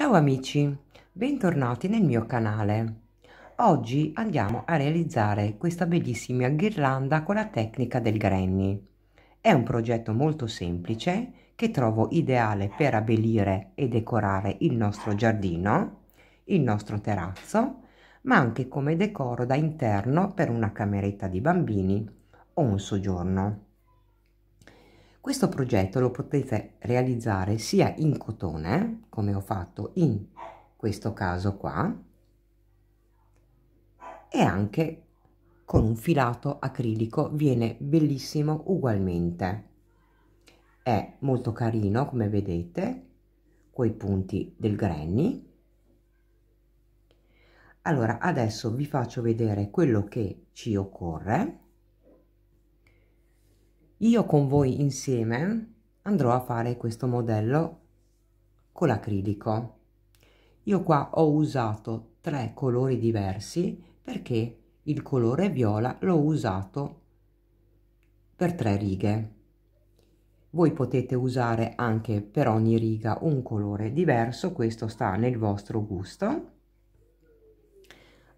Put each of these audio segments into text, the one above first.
Ciao amici, bentornati nel mio canale. Oggi andiamo a realizzare questa bellissima ghirlanda con la tecnica del granny. È un progetto molto semplice che trovo ideale per abbellire e decorare il nostro giardino, il nostro terrazzo, ma anche come decoro da interno per una cameretta di bambini o un soggiorno. Questo progetto lo potete realizzare sia in cotone, come ho fatto in questo caso qua, e anche con un filato acrilico viene bellissimo ugualmente. È molto carino, come vedete, coi punti del granny. Allora, adesso vi faccio vedere quello che ci occorre io con voi insieme andrò a fare questo modello con l'acrilico io qua ho usato tre colori diversi perché il colore viola l'ho usato per tre righe voi potete usare anche per ogni riga un colore diverso questo sta nel vostro gusto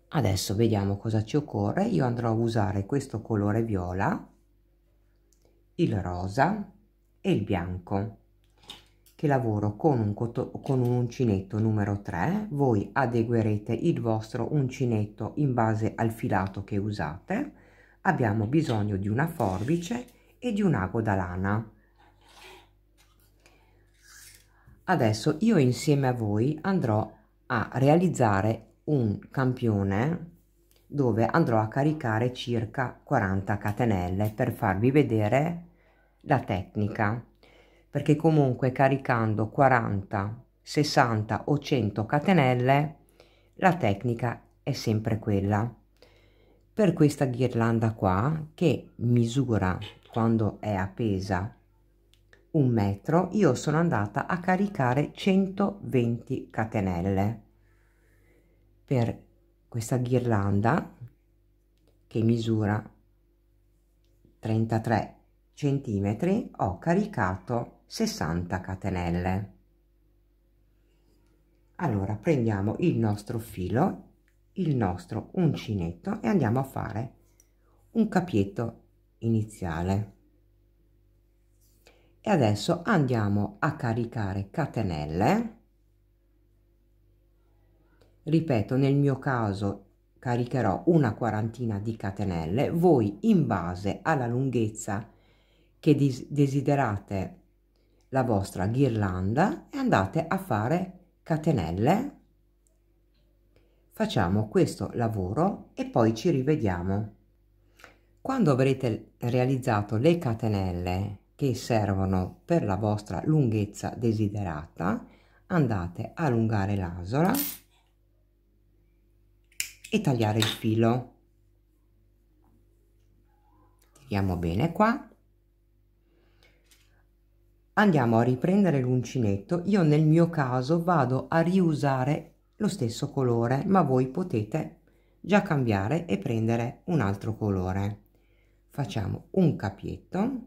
adesso vediamo cosa ci occorre io andrò a usare questo colore viola il rosa e il bianco che lavoro con un, con un uncinetto numero 3 voi adeguerete il vostro uncinetto in base al filato che usate abbiamo bisogno di una forbice e di un ago da lana adesso io insieme a voi andrò a realizzare un campione dove andrò a caricare circa 40 catenelle per farvi vedere la tecnica, perché comunque caricando 40, 60 o 100 catenelle, la tecnica è sempre quella. Per questa ghirlanda qua, che misura quando è appesa un metro, io sono andata a caricare 120 catenelle. Per questa ghirlanda, che misura 33 cm ho caricato 60 catenelle. Allora prendiamo il nostro filo, il nostro uncinetto e andiamo a fare un capietto iniziale. E adesso andiamo a caricare catenelle. Ripeto, nel mio caso caricherò una quarantina di catenelle, voi in base alla lunghezza che desiderate la vostra ghirlanda e andate a fare catenelle facciamo questo lavoro e poi ci rivediamo quando avrete realizzato le catenelle che servono per la vostra lunghezza desiderata andate a allungare l'asola e tagliare il filo tiriamo bene qua andiamo a riprendere l'uncinetto io nel mio caso vado a riusare lo stesso colore ma voi potete già cambiare e prendere un altro colore facciamo un capietto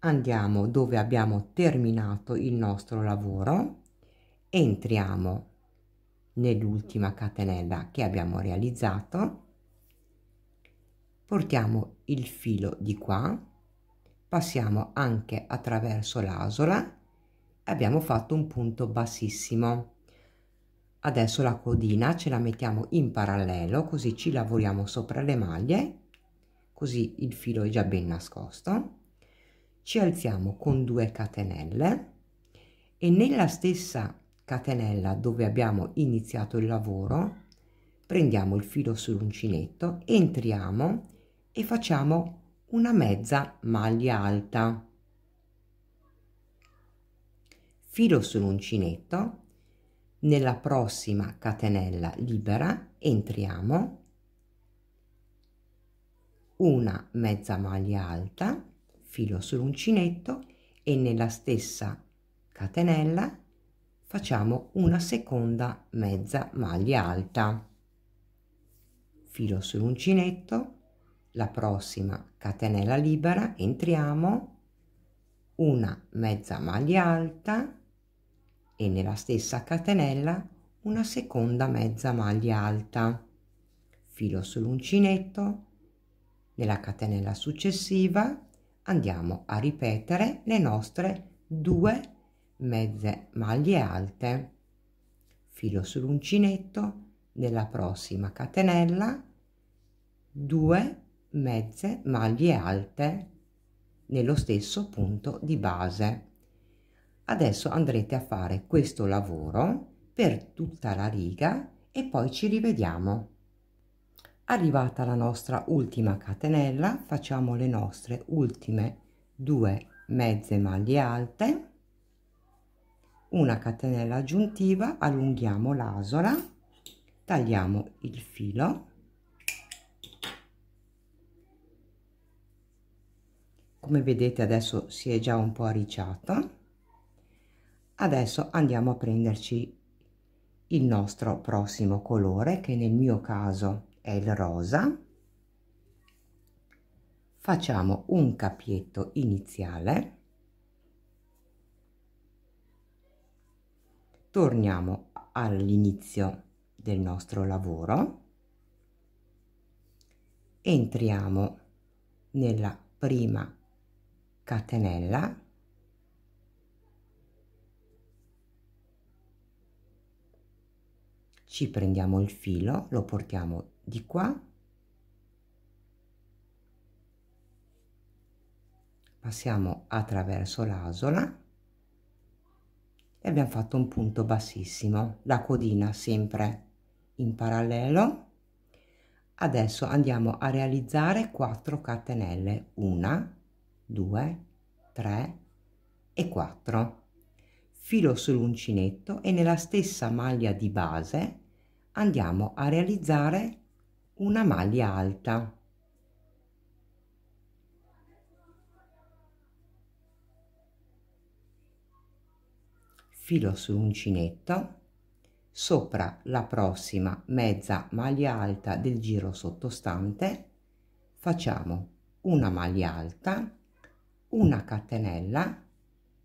andiamo dove abbiamo terminato il nostro lavoro entriamo nell'ultima catenella che abbiamo realizzato portiamo il filo di qua passiamo anche attraverso l'asola e abbiamo fatto un punto bassissimo adesso la codina ce la mettiamo in parallelo così ci lavoriamo sopra le maglie così il filo è già ben nascosto ci alziamo con due catenelle e nella stessa catenella dove abbiamo iniziato il lavoro prendiamo il filo sull'uncinetto entriamo e facciamo una mezza maglia alta. Filo sull'uncinetto, nella prossima catenella libera entriamo una mezza maglia alta, filo sull'uncinetto e nella stessa catenella facciamo una seconda mezza maglia alta filo sull'uncinetto la prossima catenella libera entriamo una mezza maglia alta e nella stessa catenella una seconda mezza maglia alta filo sull'uncinetto nella catenella successiva andiamo a ripetere le nostre due mezze maglie alte filo sull'uncinetto nella prossima catenella 2 mezze maglie alte nello stesso punto di base adesso andrete a fare questo lavoro per tutta la riga e poi ci rivediamo arrivata la nostra ultima catenella facciamo le nostre ultime due mezze maglie alte una catenella aggiuntiva allunghiamo l'asola tagliamo il filo come vedete adesso si è già un po' arricciata adesso andiamo a prenderci il nostro prossimo colore che nel mio caso è il rosa facciamo un capietto iniziale torniamo all'inizio del nostro lavoro entriamo nella prima catenella ci prendiamo il filo lo portiamo di qua passiamo attraverso l'asola e abbiamo fatto un punto bassissimo la codina sempre in parallelo adesso andiamo a realizzare 4 catenelle una 2, 3 e 4. Filo sull'uncinetto e nella stessa maglia di base andiamo a realizzare una maglia alta. Filo sull'uncinetto, sopra la prossima mezza maglia alta del giro sottostante facciamo una maglia alta una catenella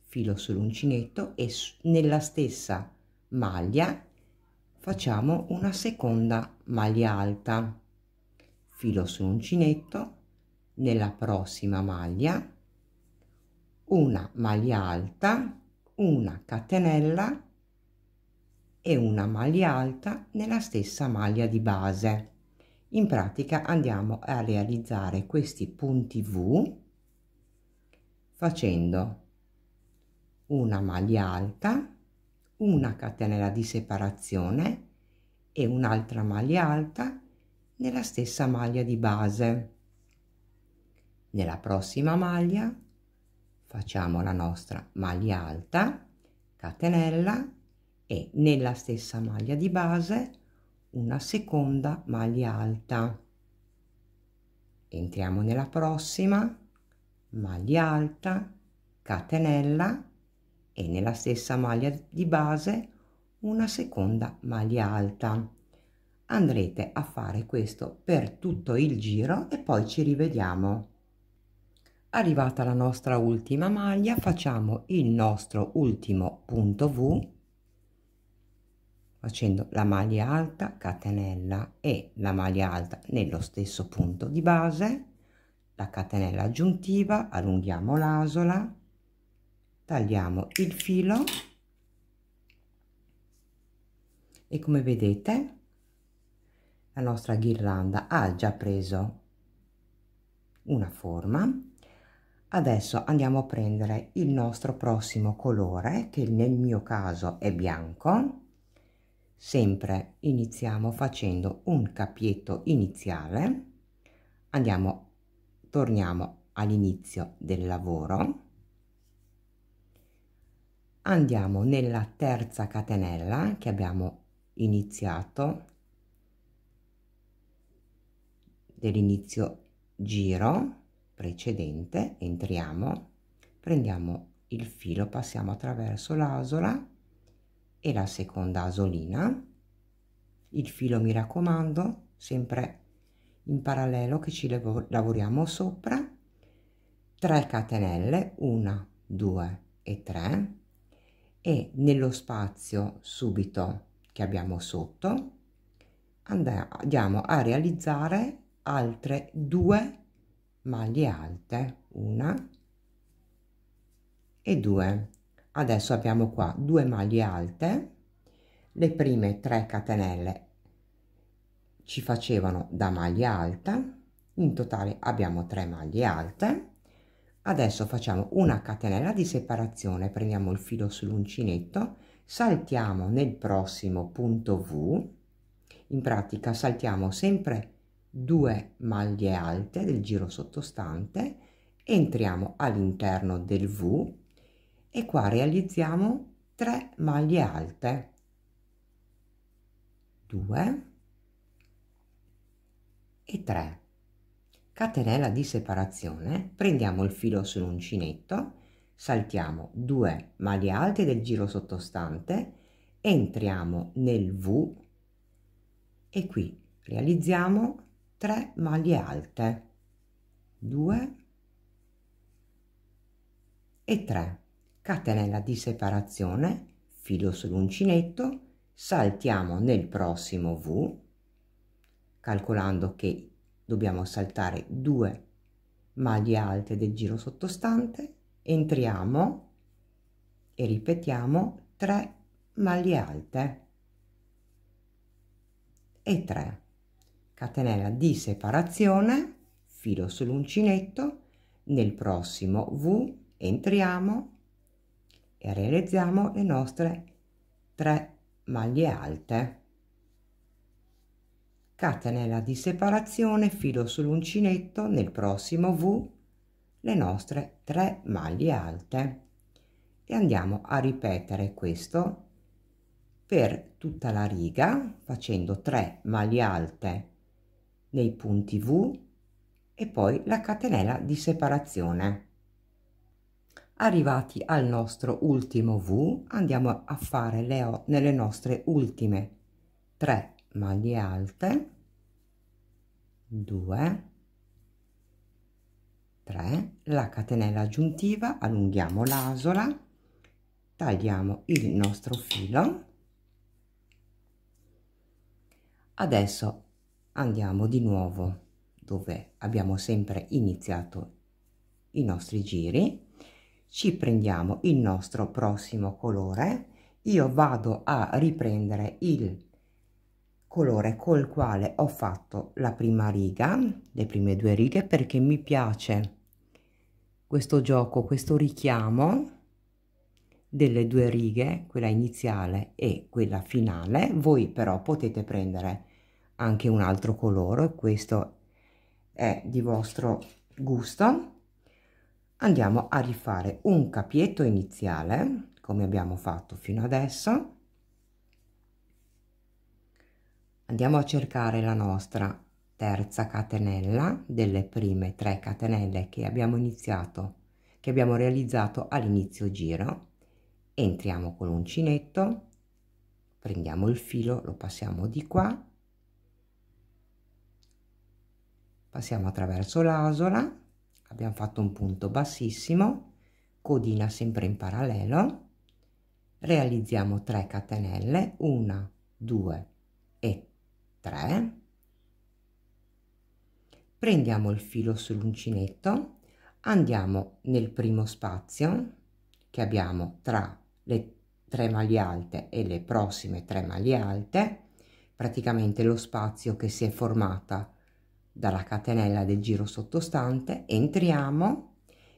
filo sull'uncinetto e nella stessa maglia facciamo una seconda maglia alta filo sull'uncinetto nella prossima maglia una maglia alta una catenella e una maglia alta nella stessa maglia di base in pratica andiamo a realizzare questi punti v facendo una maglia alta una catenella di separazione e un'altra maglia alta nella stessa maglia di base nella prossima maglia facciamo la nostra maglia alta catenella e nella stessa maglia di base una seconda maglia alta entriamo nella prossima maglia alta, catenella e nella stessa maglia di base una seconda maglia alta. Andrete a fare questo per tutto il giro e poi ci rivediamo. Arrivata la nostra ultima maglia facciamo il nostro ultimo punto V facendo la maglia alta, catenella e la maglia alta nello stesso punto di base la catenella aggiuntiva allunghiamo l'asola tagliamo il filo e come vedete la nostra ghirlanda ha già preso una forma adesso andiamo a prendere il nostro prossimo colore che nel mio caso è bianco sempre iniziamo facendo un capietto iniziale andiamo torniamo all'inizio del lavoro andiamo nella terza catenella che abbiamo iniziato dell'inizio giro precedente entriamo prendiamo il filo passiamo attraverso l'asola e la seconda asolina il filo mi raccomando sempre in parallelo che ci lavoriamo sopra 3 catenelle 1 2 e 3 e nello spazio subito che abbiamo sotto andiamo a realizzare altre due maglie alte una e due adesso abbiamo qua due maglie alte le prime 3 catenelle ci facevano da maglia alta in totale abbiamo tre maglie alte adesso facciamo una catenella di separazione prendiamo il filo sull'uncinetto saltiamo nel prossimo punto v in pratica saltiamo sempre due maglie alte del giro sottostante entriamo all'interno del v e qua realizziamo 3 maglie alte 2 e 3. Catenella di separazione, prendiamo il filo sull'uncinetto, saltiamo 2 maglie alte del giro sottostante, entriamo nel V e qui realizziamo 3 maglie alte, 2 e 3. Catenella di separazione, filo sull'uncinetto, saltiamo nel prossimo V calcolando che dobbiamo saltare due maglie alte del giro sottostante entriamo e ripetiamo 3 maglie alte e 3 catenella di separazione filo sull'uncinetto nel prossimo v entriamo e realizziamo le nostre 3 maglie alte catenella di separazione filo sull'uncinetto nel prossimo v le nostre 3 maglie alte e andiamo a ripetere questo per tutta la riga facendo 3 maglie alte nei punti v e poi la catenella di separazione arrivati al nostro ultimo v andiamo a fare le, nelle nostre ultime 3 maglie alte 2 3 la catenella aggiuntiva allunghiamo l'asola tagliamo il nostro filo adesso andiamo di nuovo dove abbiamo sempre iniziato i nostri giri ci prendiamo il nostro prossimo colore io vado a riprendere il colore col quale ho fatto la prima riga le prime due righe perché mi piace questo gioco questo richiamo delle due righe quella iniziale e quella finale voi però potete prendere anche un altro colore questo è di vostro gusto andiamo a rifare un capietto iniziale come abbiamo fatto fino adesso andiamo a cercare la nostra terza catenella delle prime 3 catenelle che abbiamo iniziato che abbiamo realizzato all'inizio giro entriamo con l'uncinetto prendiamo il filo lo passiamo di qua passiamo attraverso l'asola abbiamo fatto un punto bassissimo codina sempre in parallelo realizziamo 3 catenelle 1 2 e 3 prendiamo il filo sull'uncinetto andiamo nel primo spazio che abbiamo tra le tre maglie alte e le prossime tre maglie alte praticamente lo spazio che si è formata dalla catenella del giro sottostante entriamo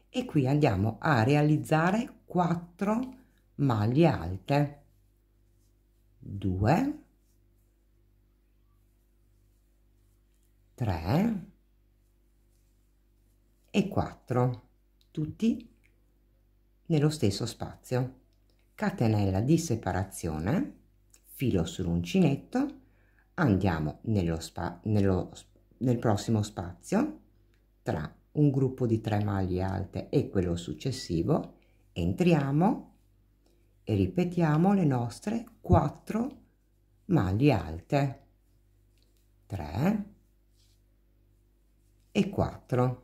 e qui andiamo a realizzare 4 maglie alte 2 3 e 4 tutti nello stesso spazio catenella di separazione filo sull'uncinetto andiamo nello spa nello nel prossimo spazio tra un gruppo di 3 maglie alte e quello successivo entriamo e ripetiamo le nostre 4 maglie alte 3 e 4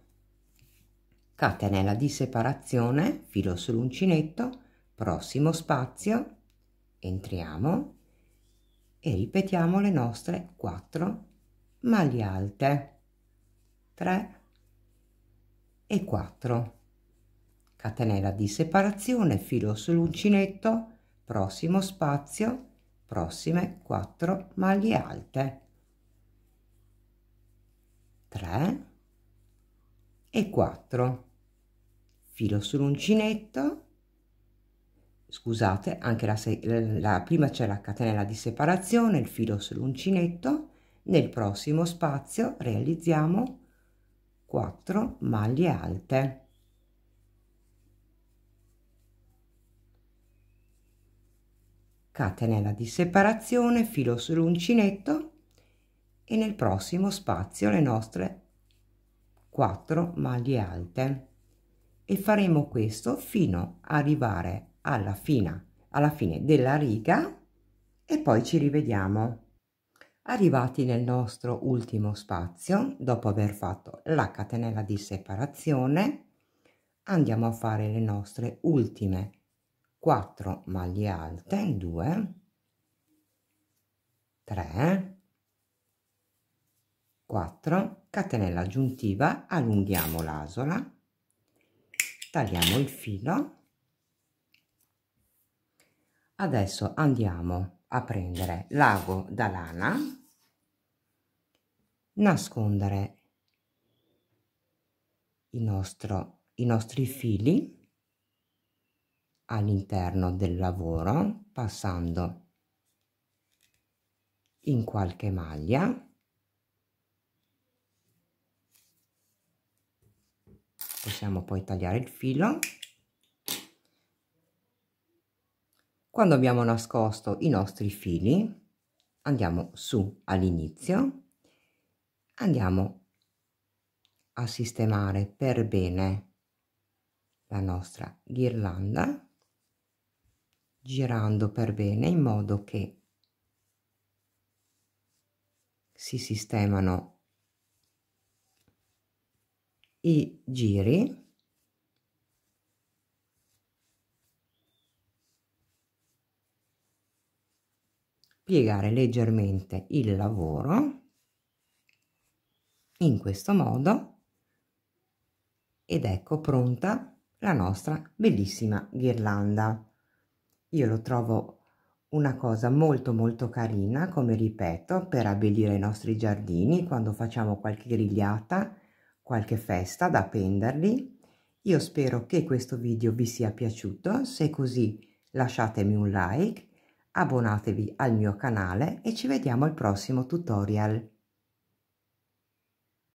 catenella di separazione filo sull'uncinetto prossimo spazio entriamo e ripetiamo le nostre 4 maglie alte 3 e 4 catenella di separazione filo sull'uncinetto prossimo spazio prossime 4 maglie alte 3 e 4 filo sull'uncinetto scusate anche la, la prima c'è la catenella di separazione il filo sull'uncinetto nel prossimo spazio realizziamo 4 maglie alte catenella di separazione filo sull'uncinetto e nel prossimo spazio le nostre 4 maglie alte e faremo questo fino ad arrivare alla fine alla fine della riga e poi ci rivediamo arrivati nel nostro ultimo spazio dopo aver fatto la catenella di separazione andiamo a fare le nostre ultime 4 maglie alte 2 3 4 catenella aggiuntiva allunghiamo l'asola tagliamo il filo adesso andiamo a prendere l'ago da lana nascondere il nostro i nostri fili all'interno del lavoro passando in qualche maglia possiamo poi tagliare il filo quando abbiamo nascosto i nostri fili andiamo su all'inizio andiamo a sistemare per bene la nostra ghirlanda girando per bene in modo che si sistemano i giri piegare leggermente il lavoro in questo modo ed ecco pronta la nostra bellissima ghirlanda io lo trovo una cosa molto molto carina come ripeto per abbellire i nostri giardini quando facciamo qualche grigliata qualche festa da appenderli. Io spero che questo video vi sia piaciuto, se così lasciatemi un like, abbonatevi al mio canale e ci vediamo al prossimo tutorial.